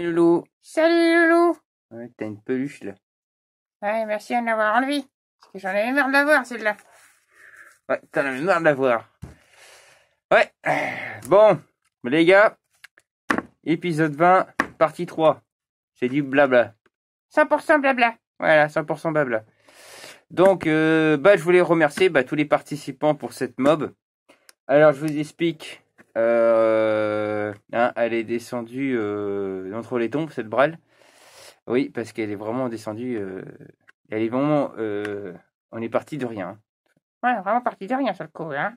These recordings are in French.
Salut Loulou. Ouais, t'as une peluche là. Ouais, merci d'en avoir envie, Parce que j'en avais marre de l'avoir celle-là. Ouais, t'en avais marre de l'avoir, Ouais. Bon, les gars, épisode 20, partie 3. C'est du blabla. 100% blabla. Voilà, 100% blabla. Donc, euh, bah, je voulais remercier bah, tous les participants pour cette mob. Alors, je vous explique euh, hein, elle est descendue euh, entre les tombes, cette brale. Oui, parce qu'elle est vraiment descendue. Euh, elle est vraiment. on est parti de rien. Ouais, vraiment parti de rien, sur le coup. Hein.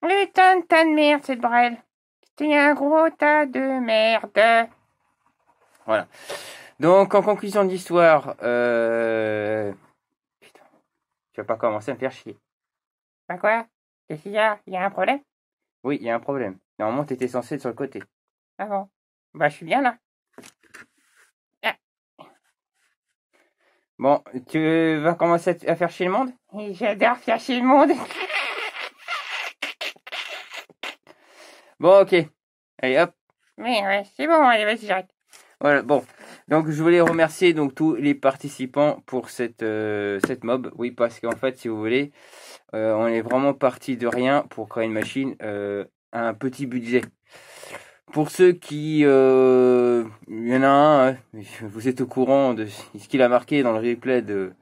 Putain de tas de merde, cette brale. C'était un gros tas de merde. Voilà. Donc, en conclusion de l'histoire, Putain, tu vas pas commencer à me faire chier. Bah quoi Qu'est-ce qu'il y a Il y a un problème oui, il y a un problème. Normalement, tu étais censé être sur le côté. Ah bon Bah, je suis bien là. Ah. Bon, tu vas commencer à faire chier le monde J'adore faire chier le monde. bon, ok. Allez, hop. Mais ouais, c'est bon, allez, vas-y, j'arrête. Voilà, bon. Donc je voulais remercier donc tous les participants pour cette euh, cette mob. Oui, parce qu'en fait, si vous voulez, euh, on est vraiment parti de rien pour créer une machine euh, à un petit budget. Pour ceux qui, euh, il y en a un, hein, vous êtes au courant de ce qu'il a marqué dans le replay de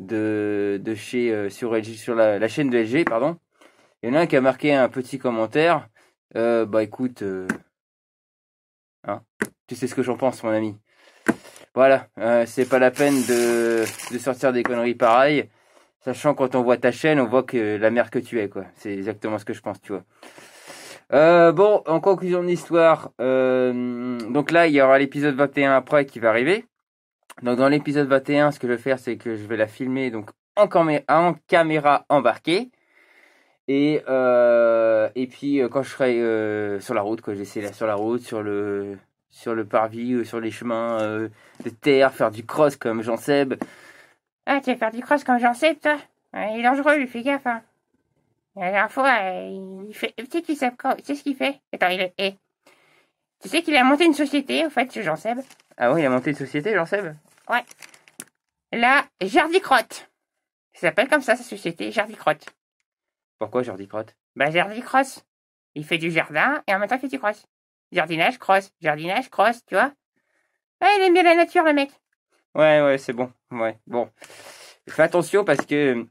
de, de chez sur LG, sur la, chaîne de LG, pardon. Il y en a un qui a marqué un petit commentaire. bah écoute, hein, tu sais ce que j'en pense, mon ami. Voilà, c'est pas la peine de, de sortir des conneries pareilles. Sachant quand on voit ta chaîne, on voit que la mère que tu es, quoi. C'est exactement ce que je pense, tu vois. Euh, bon, en conclusion de l'histoire, euh, donc là, il y aura l'épisode 21 après qui va arriver. Donc dans l'épisode 21, ce que je vais faire, c'est que je vais la filmer donc en, en caméra embarquée. Et, euh, et puis euh, quand je serai sur la route, quoi, j'essaierai sur la route, sur le, sur le parvis, sur les chemins de terre, faire du cross comme Jean Seb. Ah, tu vas faire du cross comme j'en sais, toi Il est dangereux, lui, fait gaffe, hein. La dernière fois, euh, il fait... Tu sais, tu ce qu'il fait Attends, il est... Eh. Tu sais qu'il a monté une société, au fait, ce Jean Seb Ah oui, il a monté une société, Jean Seb Ouais. La Jardicrotte. Ça s'appelle comme ça, sa société, Jardicrotte. Pourquoi Jardicrotte Bah, Jardicross. Il fait du jardin et en même temps, il fait du cross. Jardinage, cross, jardinage, cross, tu vois Ah, il aime bien la nature, le mec. Ouais, ouais, c'est bon. Ouais, bon. Fais attention parce que euh,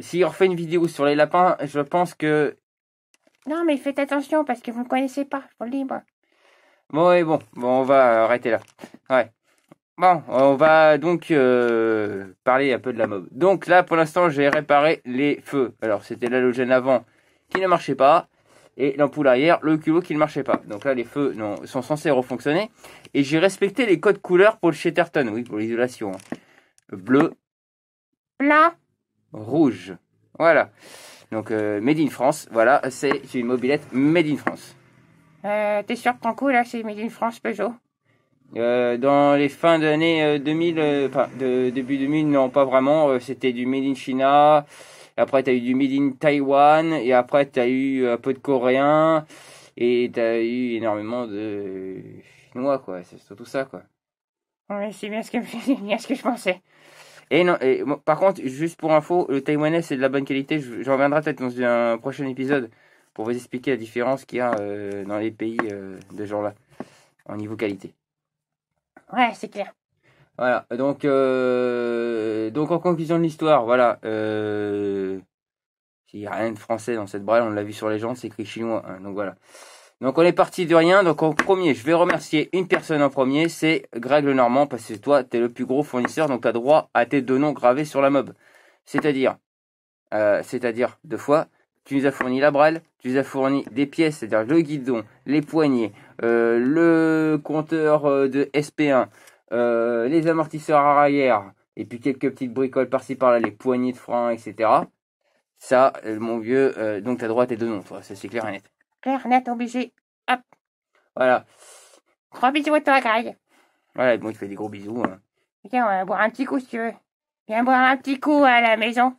si on refait une vidéo sur les lapins, je pense que. Non, mais faites attention parce que vous ne connaissez pas, je vous le dis, moi. Bon, bon, bon, on va arrêter là. Ouais. Bon, on va donc euh, parler un peu de la mob. Donc là, pour l'instant, j'ai réparé les feux. Alors, c'était l'halogène avant qui ne marchait pas et l'ampoule arrière, le culot qui ne marchait pas. Donc là, les feux non, sont censés refonctionner. Et j'ai respecté les codes couleurs pour le Shetterton, oui, pour l'isolation. Hein. Bleu, Blanc. rouge. Voilà. Donc euh, Made in France, voilà, c'est une mobilette Made in France. Euh, T'es sûr que ton coup là, c'est Made in France Peugeot euh, dans les fins de l'année 2000, enfin de, début 2000, non pas vraiment, euh, c'était du Made in China, et après, tu as eu du Made in Taiwan. Et après, tu as eu euh, un peu de coréen. Et tu as eu énormément de chinois, quoi. C'est tout ça, quoi. Ouais, c'est bien ce que, ce que je pensais. Et non, et, par contre, juste pour info, le taïwanais c'est de la bonne qualité. Je, reviendrai peut-être dans un prochain épisode pour vous expliquer la différence qu'il y a euh, dans les pays euh, de de genre là en niveau qualité. Ouais, c'est clair. Voilà. Donc, euh, donc en conclusion de l'histoire, voilà. Euh, il n'y a rien de français dans cette brale, on l'a vu sur les gens, c'est écrit chinois. Hein, donc voilà. Donc on est parti de rien. Donc en premier, je vais remercier une personne en premier, c'est Greg le Normand, parce que toi, t'es le plus gros fournisseur, donc t'as droit à tes deux noms gravés sur la mob. C'est-à-dire, euh, c'est-à-dire deux fois, tu nous as fourni la brale, tu nous as fourni des pièces, c'est-à-dire le guidon, les poignées, euh, le compteur euh, de SP1, euh, les amortisseurs arrière, et puis quelques petites bricoles par-ci par-là, les poignées de frein, etc. Ça, euh, mon vieux, euh, donc ta droite est de non, toi, ça c'est clair et net. Clair, net, obligé. Hop. Voilà. Gros bisous à toi, Greg. Voilà, bon, il te fait des gros bisous. Hein. Tiens, on euh, va boire un petit coup si tu veux. Viens boire un petit coup à la maison.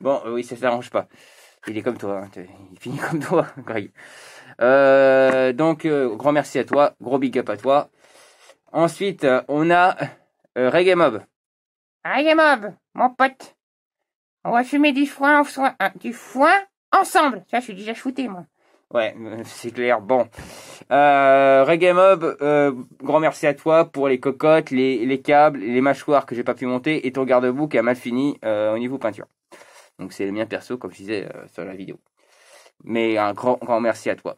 Bon, oui, ça s'arrange pas. Il est comme toi, hein, il finit comme toi, Greg. Euh, donc, grand merci à toi, gros big up à toi. Ensuite, euh, on a euh, Reggae Mob. Reggae Mob, mon pote. On va fumer du foin, hein, du foin ensemble. Ça, je suis déjà shooté, moi. Ouais, euh, c'est clair. Bon. Euh, Reggae Mob, euh, grand merci à toi pour les cocottes, les, les câbles, les mâchoires que j'ai pas pu monter et ton garde-boue qui a mal fini au niveau peinture. Donc c'est le mien perso, comme je disais sur la vidéo. Mais un grand, grand merci à toi.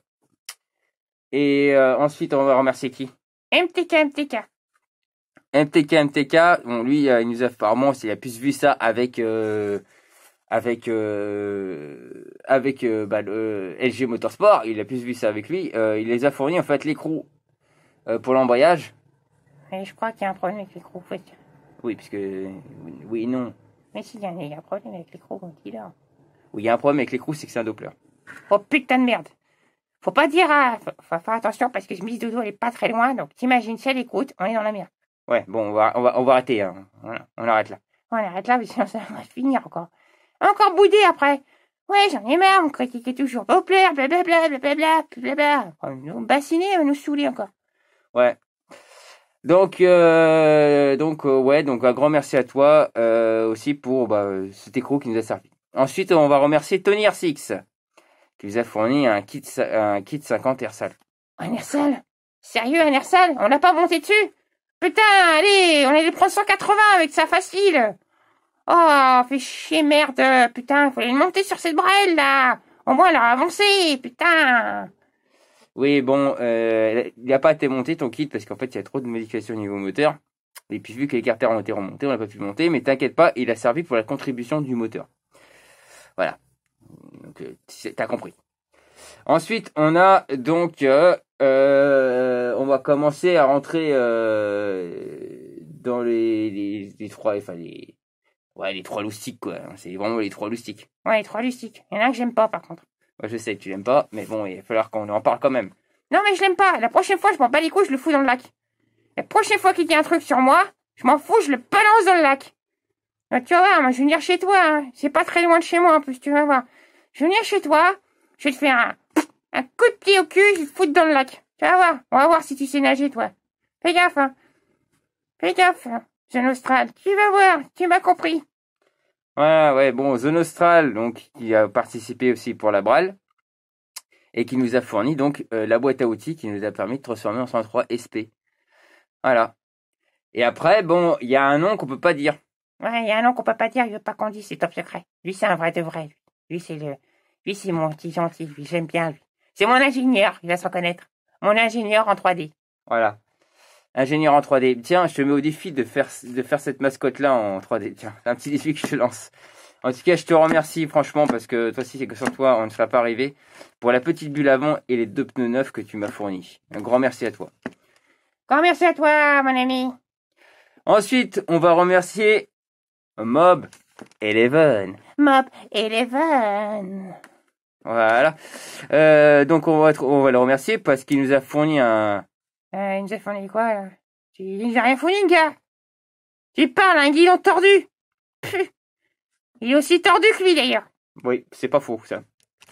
Et ensuite, on va remercier qui MTK, MTK. MTK, MTK, bon, lui, euh, il nous a apparemment, il a plus vu ça avec, euh, avec, euh, avec bah, LG Motorsport, il a plus vu ça avec lui. il les a fournis en fait l'écrou pour l'embrayage. Mais je crois qu'il y a un problème avec l'écrou, fait. Oui, parce que oui, non. Mais s'il y, a un problème avec l'écrou, on dit là. Oui, il y a un problème avec l'écrou, c'est que c'est un Doppler. Oh putain de merde faut pas dire, ah, faut, faire attention parce que mise Doudou, elle est pas très loin, donc t'imagines, si elle écoute, on est dans la merde. Ouais, bon, on va, on va, on va arrêter, hein. on, arrête là. On arrête là, mais sinon ça va finir encore. Encore boudé après. Ouais, j'en ai marre, on critiquait toujours plaire, blablabla, blablabla, blablabla. On oh, va nous bassiner, on va nous saouler encore. Ouais. Donc, euh, donc euh, ouais, donc un grand merci à toi euh, aussi pour bah, cet écrou qui nous a servi. Ensuite, on va remercier Tony 6 qui nous a fourni un kit, un kit 50 Airsal. Un Ersal Sérieux, un Ersal On l'a pas monté dessus Putain, allez, on allait prendre 180 avec ça facile Oh, fais chier, merde Putain, il fallait le monter sur cette brelle, là Au moins, elle a avancé, putain Oui, bon, euh, il n'a pas été monté, ton kit, parce qu'en fait, il y a trop de modifications au niveau moteur. Et puis, vu que les carters ont été remontés, on n'a pas pu monter, mais t'inquiète pas, il a servi pour la contribution du moteur. Voilà. Donc, euh, t'as compris. Ensuite, on a donc, euh, euh on va commencer à rentrer euh, dans les, les, trois, enfin les, ouais, les trois loustiques quoi. C'est vraiment les trois loustiques. Ouais, les trois loustiques. Il y en a que j'aime pas par contre. Ouais, je sais que tu l'aimes pas, mais bon, il va falloir qu'on en parle quand même. Non mais je l'aime pas. La prochaine fois, je m'en bats les couilles, je le fous dans le lac. La prochaine fois qu'il dit un truc sur moi, je m'en fous, je le balance dans le lac. tu vois voir, moi, je vais venir chez toi. Hein. C'est pas très loin de chez moi en plus, tu vas voir je viens chez toi, je vais te faire un, un coup de pied au cul, je vais te foutre dans le lac. Tu vas voir, on va voir si tu sais nager, toi. Fais gaffe, hein. Fais gaffe, hein. Austral, tu vas voir, tu m'as compris. Ouais, ah, ouais, bon, Zone Austral, donc, qui a participé aussi pour la brale et qui nous a fourni donc euh, la boîte à outils qui nous a permis de transformer en 103 SP. Voilà. Et après, bon, il y a un nom qu'on peut pas dire. Ouais, il y a un nom qu'on peut pas dire, il veut pas qu'on dise, c'est top secret. Lui, c'est un vrai de vrai. Lui, c'est le, c'est mon petit gentil, j'aime bien lui. C'est mon ingénieur, qui va se reconnaître. Mon ingénieur en 3D. Voilà. Ingénieur en 3D. Tiens, je te mets au défi de faire, de faire cette mascotte-là en 3D. Tiens, c'est un petit défi que je lance. En tout cas, je te remercie franchement parce que toi aussi, c'est que sans toi, on ne serait pas arrivé. Pour la petite bulle avant et les deux pneus neufs que tu m'as fournis. Un grand merci à toi. Grand merci à toi, mon ami. Ensuite, on va remercier Mob Eleven. Mob Eleven. Voilà. Euh, donc on va, le remercier parce qu'il nous a fourni un. Euh, il nous a fourni quoi Il nous a rien fourni, gars. Tu parles, un guillon tordu. Il est aussi tordu que lui d'ailleurs. Oui, c'est pas faux ça.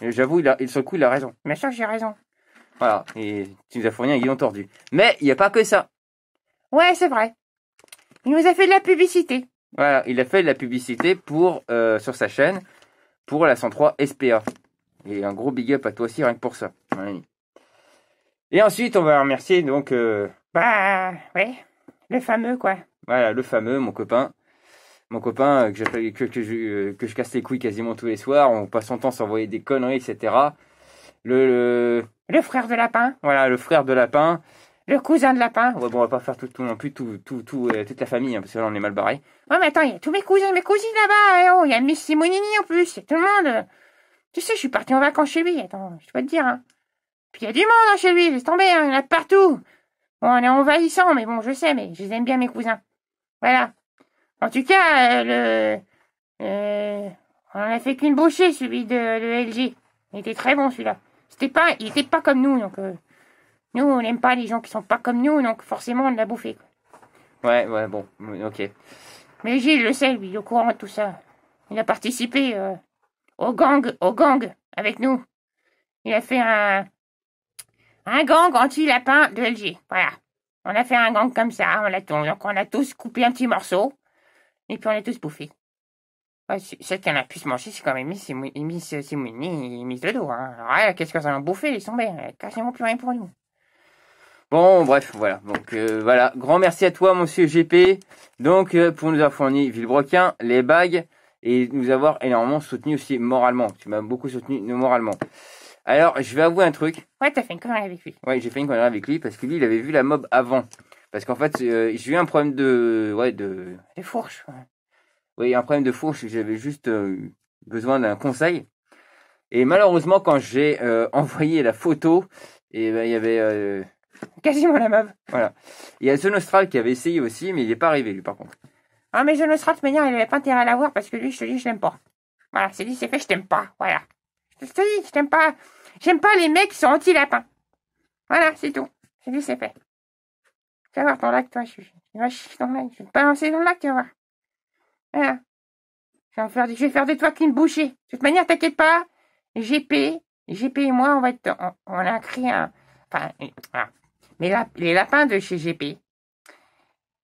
J'avoue, il a, il, coup, il a raison. Mais sûr que j'ai raison. Voilà, et tu nous as fourni un guidon tordu. Mais il n'y a pas que ça. Ouais, c'est vrai. Il nous a fait de la publicité. Voilà, il a fait de la publicité pour euh, sur sa chaîne pour la 103 SPA. Et un gros big up à toi aussi, rien que pour ça. Et ensuite, on va remercier donc. Euh, bah, ouais, le fameux quoi. Voilà, le fameux, mon copain. Mon copain euh, que, que, que, je, euh, que je casse les couilles quasiment tous les soirs. On passe son temps à s'envoyer des conneries, etc. Le, le, frère de lapin. Voilà, le frère de lapin. Le cousin de lapin. Ouais, bon, on va pas faire tout, tout non plus, tout, tout, tout toute la famille, hein, parce que là, on est mal barré. Oh mais attends, il y a tous mes cousins, mes cousines là-bas. Eh oh, il y a Miss Simonini en plus, tout le monde. Tu sais, je suis parti en vacances chez lui, attends, je peux te dire, hein. Puis il y a du monde hein, chez lui, laisse tomber, hein, il y en a partout. Bon, on est envahissant, mais bon, je sais, mais je les aime bien, mes cousins. Voilà. En tout cas, euh, le... Euh, on en a fait qu'une bouchée, celui de, de LG. Il était très bon, celui-là. C'était pas, il était pas comme nous, donc... Euh, nous, on n'aime pas les gens qui sont pas comme nous, donc forcément, on l'a bouffé. Ouais, ouais, bon, ok. Mais Gilles le sait, lui, il est au courant de tout ça. Il a participé euh, au gang, au gang, avec nous. Il a fait un, un gang anti-lapin de LG. Voilà. On a fait un gang comme ça, on a, donc on a tous coupé un petit morceau, et puis on a tous bouffé. qui en a pu se manger, c'est quand même Miss, Miss et qu'est-ce qu'ils en ont bouffé, ils sont bien. Quasiment plus rien pour nous. Bon, bref, voilà. Donc, euh, voilà. Grand merci à toi, monsieur GP. Donc, euh, pour nous avoir fourni, Villebroquin, les bagues et nous avoir énormément soutenu aussi moralement. Tu m'as beaucoup soutenu moralement. Alors, je vais avouer un truc. Ouais, t'as fait une connerie avec lui. Ouais, j'ai fait une connerie avec lui parce que lui, il avait vu la mob avant. Parce qu'en fait, euh, j'ai eu un problème de, ouais, de, des fourches. Oui, un problème de fourche. J'avais juste euh, besoin d'un conseil. Et malheureusement, quand j'ai euh, envoyé la photo, et eh ben, il y avait quasiment la mob. Voilà. Il y a Austral qui avait essayé aussi, mais il n'est pas arrivé lui, par contre. Ah, mais je ne serai de manière, il n'avait pas intérêt à l'avoir parce que lui, je te dis, je l'aime pas. Voilà, c'est dit, c'est fait, je t'aime pas. Voilà. Je te dis, je t'aime pas. J'aime pas les mecs qui sont anti-lapins. Voilà, c'est tout. C'est dit, c'est fait. Tu vas voir ton lac, toi, je suis. chier dans lac. Je vais te balancer dans le lac, tu vas voir. Voilà. Je vais, faire, je vais faire de toi me bouchée. De toute manière, t'inquiète pas. GP, GP et moi, on va être, on, a créé un, enfin, Mais les lapins de chez GP,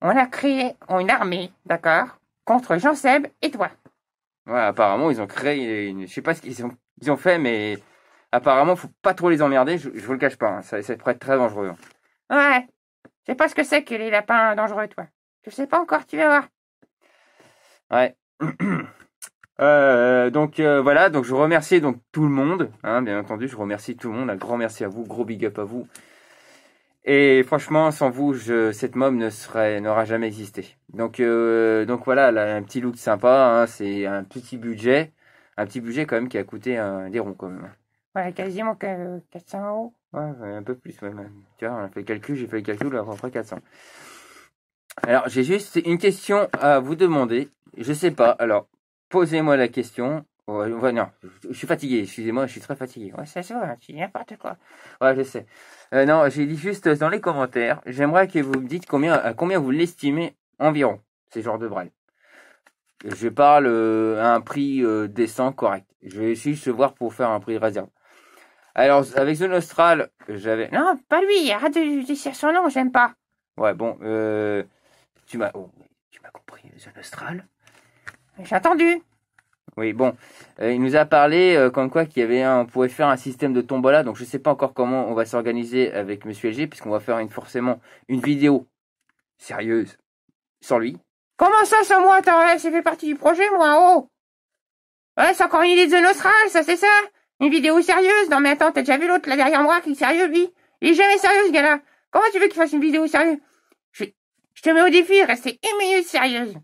on a créé une armée, d'accord Contre Jean Seb et toi. Ouais, apparemment, ils ont créé. Une... Je sais pas ce qu'ils ont... Ils ont fait, mais apparemment, faut pas trop les emmerder. Je, je vous le cache pas, hein, ça, pourrait être très dangereux. Hein. Ouais, je sais pas ce que c'est que les lapins dangereux, toi. Je sais pas encore, tu vas voir. Ouais. Euh, donc euh, voilà, donc je remercie donc tout le monde, hein, bien entendu, je remercie tout le monde, un grand merci à vous, gros big up à vous. Et franchement, sans vous, je, cette mom ne serait, n'aura jamais existé. Donc, euh, donc voilà, là, un petit look sympa. Hein, c'est un petit budget, un petit budget quand même qui a coûté un, des ronds quand même. Ouais, quasiment 400 euros. Ouais, un peu plus, même. Tu vois, on a fait le calcul, j'ai fait le calcul, à peu 400. Alors, j'ai juste une question à vous demander. Je sais pas. Alors, posez-moi la question. Oh, je suis fatigué, excusez-moi, je suis très fatigué. Ouais, ça tu hein, c'est n'importe quoi. Ouais, je sais. Euh, non, j'ai dit juste dans les commentaires, j'aimerais que vous me dites combien, à combien vous l'estimez environ, ces genre de bras Je parle euh, à un prix euh, décent, correct. Je vais essayer se voir pour faire un prix de réserve. Alors, avec Zone Austral, j'avais... Non, pas lui, arrête de dire son nom, j'aime pas. Ouais, bon, Tu m'as... Oh, tu m'as compris, Zone Austral J'ai attendu. Oui, bon, euh, il nous a parlé euh, comme quoi qu'il y avait un, on pouvait faire un système de tombola. Donc je sais pas encore comment on va s'organiser avec Monsieur LG, puisqu'on va faire une, forcément une vidéo sérieuse sans lui. Comment ça sans moi t'as fait partie du projet, moi. Oh, ouais, c'est encore une idée de Nostral, ça c'est ça. Une vidéo sérieuse. Non mais attends, t'as déjà vu l'autre là derrière moi qui est sérieux lui Il est jamais sérieux ce gars-là. Comment tu veux qu'il fasse une vidéo sérieuse je, je te mets au défi, rester une minute sérieuse.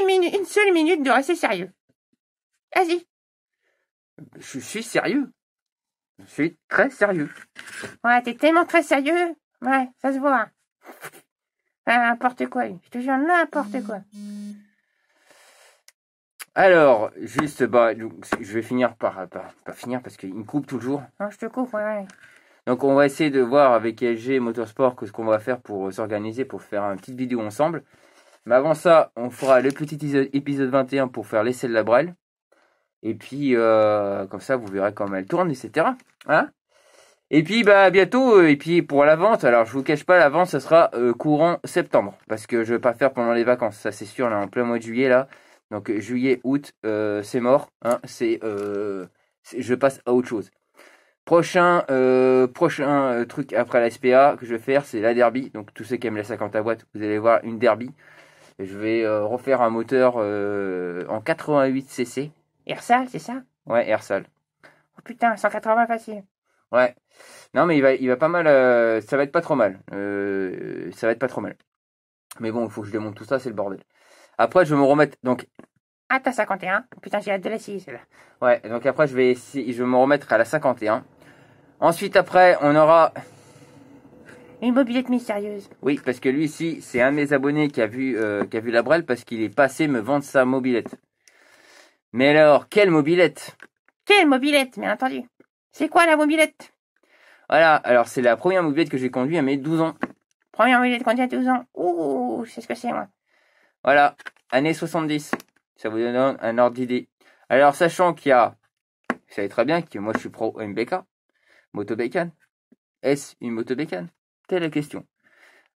Une minute, une seule minute de rester sérieux. Vas-y. Je suis sérieux. Je suis très sérieux. Ouais, t'es tellement très sérieux. Ouais, ça se voit. n'importe quoi, je te jure, n'importe quoi. Alors, juste, bah, je vais finir par, Pas finir parce qu'il me coupe toujours. Non, je te coupe, ouais, ouais. Donc, on va essayer de voir avec LG e Motorsport ce qu'on va faire pour s'organiser, pour faire une petite vidéo ensemble. Mais avant ça, on fera le petit épisode 21 pour faire l'essai de la brèle et puis, euh, comme ça, vous verrez comment elle tourne, etc. Hein. et puis, bah, bientôt, euh, et puis pour la vente, alors je vous cache pas, la vente, ça sera euh, courant septembre. Parce que je vais pas faire pendant les vacances, ça c'est sûr, là, en plein mois de juillet, là. Donc, juillet, août, c'est mort. Hein, c'est, je passe à autre chose. Prochain, prochain truc après la SPA que je vais faire, c'est la derby. Donc, tous ceux qui aiment la 50 à boîte, vous allez voir une derby. Je vais refaire un moteur en 88 cc Ersal, c'est ça Ouais, Ersal. Oh putain, 180 facile. Ouais. Non, mais il va, il va pas mal. Euh, ça va être pas trop mal. Euh, ça va être pas trop mal. Mais bon, il faut que je démonte tout ça, c'est le bordel. Après, je vais me remettre. Donc. Ah, t'as 51. Putain, j'ai hâte de la celle-là. Ouais, donc après, je vais, je vais me remettre à la 51. Ensuite, après, on aura. Une mobilette mystérieuse. Oui, parce que lui ici, c'est un de mes abonnés qui a vu, euh, qui a vu la brelle parce qu'il est passé me vendre sa mobilette. Mais alors, quelle mobilette Quelle mobilette, bien entendu C'est quoi la mobilette Voilà, alors c'est la première mobilette que j'ai conduite à mes 12 ans. Première mobilette conduite à 12 ans Ouh, c'est ce que c'est, moi. Voilà, année 70. Ça vous donne un ordre d'idée. Alors, sachant qu'il y a... Vous savez très bien que moi, je suis pro MBK. Moto Est-ce une moto Telle la question.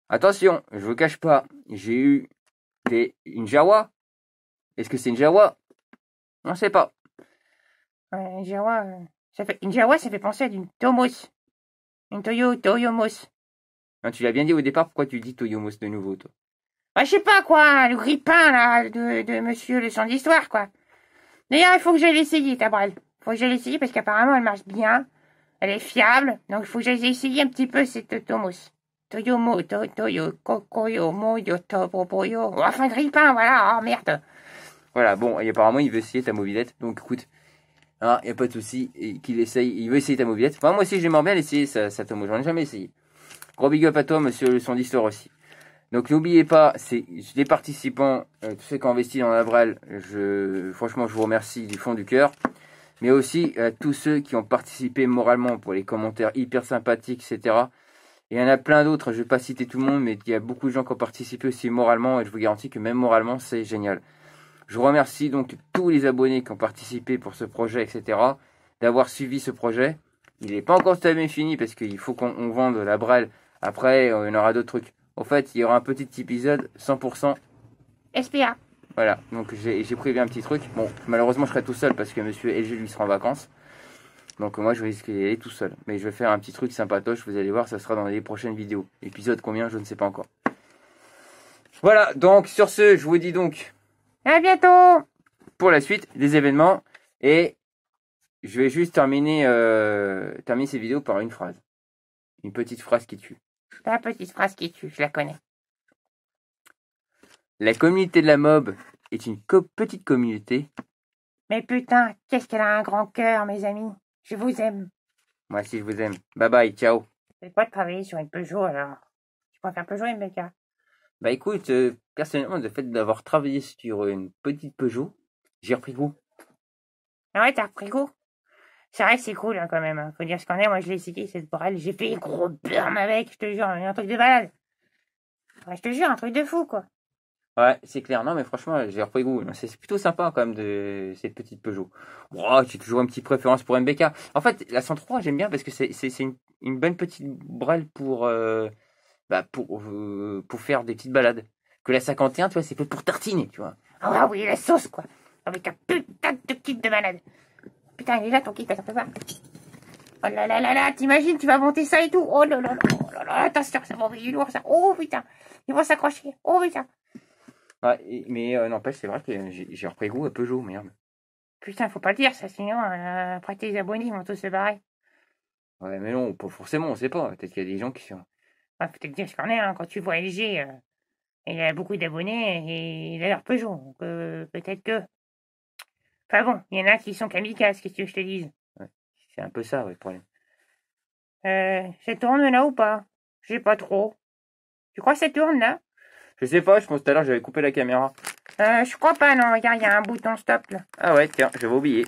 Attention, je vous cache pas, j'ai eu des... une Jawa. Est-ce que c'est une Jawa on sait pas. Un euh, ça fait, une Jawa, ça fait penser à une Tomos. Une Toyo, Toyomos. Hein, tu l'as bien dit au départ, pourquoi tu dis Toyomos de nouveau, toi Bah, je sais pas, quoi, le grippin, là, de, de monsieur le sang d'histoire, quoi. D'ailleurs, il faut que je l'essaye ta Il Faut que je l'essaye parce qu'apparemment, elle marche bien. Elle est fiable. Donc, il faut que je essayer un petit peu cette Tomos. Toyomo, to, Toyo, Kokoyo, Moyo, Topopoyo. Enfin, grippin, voilà, oh merde. Voilà, bon, et apparemment, il veut essayer ta mobilette. Donc, écoute, il hein, n'y a pas de souci qu'il essaye. Il veut essayer ta mobilette. moi aussi, j'aimerais bien l'essayer, ça, ça tombe, J'en ai jamais essayé. Gros big up à toi, monsieur le d'histoire aussi. Donc, n'oubliez pas, c'est les participants, euh, tous ceux qui ont investi dans lavrel je, franchement, je vous remercie du fond du cœur. Mais aussi tous ceux qui ont participé moralement pour les commentaires hyper sympathiques, etc. Et il y en a plein d'autres, je ne vais pas citer tout le monde, mais il y a beaucoup de gens qui ont participé aussi moralement, et je vous garantis que même moralement, c'est génial. Je remercie donc tous les abonnés qui ont participé pour ce projet, etc., d'avoir suivi ce projet. Il n'est pas encore tout fini parce qu'il faut qu'on vende la brelle. Après, on euh, aura d'autres trucs. En fait, il y aura un petit épisode 100% SPA. Voilà, donc j'ai prévu un petit truc. Bon, malheureusement, je serai tout seul parce que monsieur LG lui sera en vacances. Donc moi, je risque d'y aller tout seul. Mais je vais faire un petit truc sympatoche, vous allez voir, ça sera dans les prochaines vidéos. Épisode combien, je ne sais pas encore. Voilà, donc sur ce, je vous dis donc à bientôt pour la suite des événements. Et je vais juste terminer, euh, terminer ces vidéos par une phrase. Une petite phrase qui tue. La petite phrase qui tue, je la connais. La communauté de la mob est une petite communauté. Mais putain, qu'est-ce qu'elle a un grand cœur, mes amis. Je vous aime. Moi aussi, je vous aime. Bye bye, ciao. C'est quoi de travailler sur une Peugeot alors Je préfère Peugeot et bah écoute, euh, personnellement, le fait d'avoir travaillé sur une petite Peugeot, j'ai repris goût. Ah ouais, t'as repris goût C'est vrai que c'est cool hein, quand même. Hein. Faut dire ce qu'on est, moi je l'ai essayé cette borelle, j'ai fait gros burn avec, je te jure, un truc de balade. je te jure, un truc de fou quoi. Ouais, c'est clair. Non, mais franchement, j'ai repris goût. C'est plutôt sympa quand même de cette petite Peugeot. Oh, j'ai toujours une petite préférence pour MBK. En fait, la 103, j'aime bien parce que c'est une, bonne petite brelle pour euh, bah, pour, euh, pour faire des petites balades. Que la 51, tu vois, c'est fait pour tartiner, tu vois. Ah oui, la sauce, quoi. Avec un putain de kit de balade Putain, il est là ton kit, attends, fais pas Oh là là là là, t'imagines, tu vas monter ça et tout. Oh là là là, oh là là, attention, ça va du lourd, ça. Oh putain, ils vont s'accrocher. Oh putain. Ouais, mais euh, n'empêche, c'est vrai que j'ai repris goût à Peugeot, merde. Putain, faut pas le dire, ça, sinon, euh, après tes abonnés vont tous se barrer. Ouais, mais non, pas forcément, on sait pas. Peut-être qu'il y a des gens qui sont Peut-être peut-être dire ce qu'on est, hein. quand tu vois LG, euh, il a beaucoup d'abonnés et il a leur Peugeot, donc euh, peut-être que... Enfin bon, il y en a qui sont kamikazes, qu'est-ce que je te dis C'est un peu ça, oui, le problème. Euh, ça tourne là ou pas Je sais pas trop. Tu crois que ça tourne là Je sais pas, je pense que tout à l'heure j'avais coupé la caméra. Euh, je crois pas, non, regarde, il y a un bouton stop là. Ah ouais, tiens, j'avais oublié.